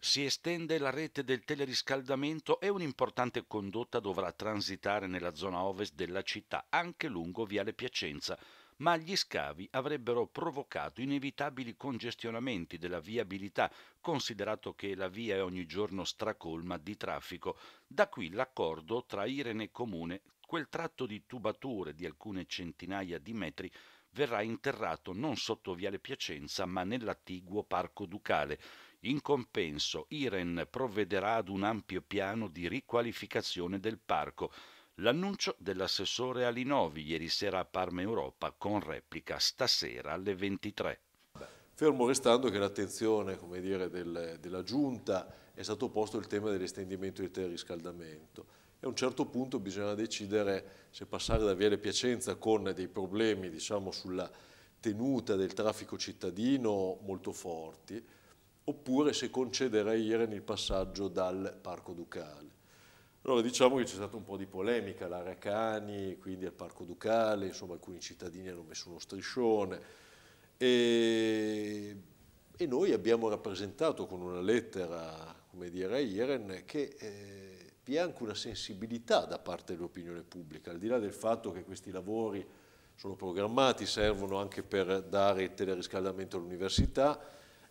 Si estende la rete del teleriscaldamento e un'importante condotta dovrà transitare nella zona ovest della città, anche lungo Viale Piacenza, ma gli scavi avrebbero provocato inevitabili congestionamenti della viabilità, considerato che la via è ogni giorno stracolma di traffico. Da qui l'accordo tra Irene e Comune, quel tratto di tubature di alcune centinaia di metri verrà interrato non sotto Viale Piacenza ma nell'attiguo Parco Ducale. In compenso, Iren provvederà ad un ampio piano di riqualificazione del parco. L'annuncio dell'assessore Alinovi ieri sera a Parma Europa con replica stasera alle 23 fermo restando che l'attenzione del, della giunta è stato posto il tema dell'estendimento del teleriscaldamento e a un certo punto bisogna decidere se passare da Viale Piacenza con dei problemi diciamo, sulla tenuta del traffico cittadino molto forti oppure se concedere a Iren il passaggio dal Parco Ducale. Allora diciamo che c'è stata un po' di polemica all'area Cani, quindi al Parco Ducale, insomma alcuni cittadini hanno messo uno striscione, e, e noi abbiamo rappresentato con una lettera, come dire, a Ieren, che eh, vi è anche una sensibilità da parte dell'opinione pubblica, al di là del fatto che questi lavori sono programmati, servono anche per dare il teleriscaldamento all'università,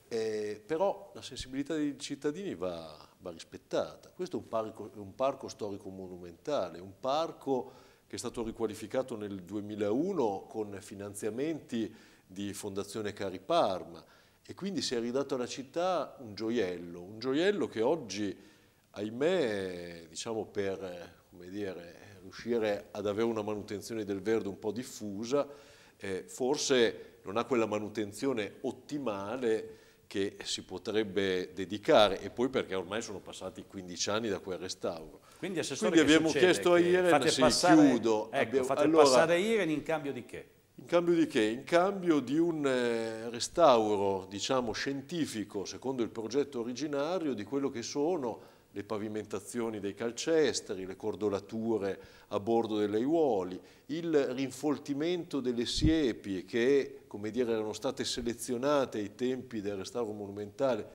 eh, però la sensibilità dei cittadini va, va rispettata. Questo è un parco, un parco storico monumentale, un parco che è stato riqualificato nel 2001 con finanziamenti di Fondazione Cari Parma e quindi si è ridato alla città un gioiello, un gioiello che oggi, ahimè, diciamo per dire, riuscire ad avere una manutenzione del verde un po' diffusa, eh, forse non ha quella manutenzione ottimale che si potrebbe dedicare e poi perché ormai sono passati 15 anni da quel restauro. Quindi, Quindi abbiamo succede? chiesto a Iren, se passare, chiudo. Ecco, abbiamo, fate allora, passare Iren in cambio di che? cambio di che? In cambio di un eh, restauro, diciamo, scientifico, secondo il progetto originario, di quello che sono le pavimentazioni dei calcestri, le cordolature a bordo delle aiuoli, il rinfoltimento delle siepi che, come dire, erano state selezionate ai tempi del restauro monumentale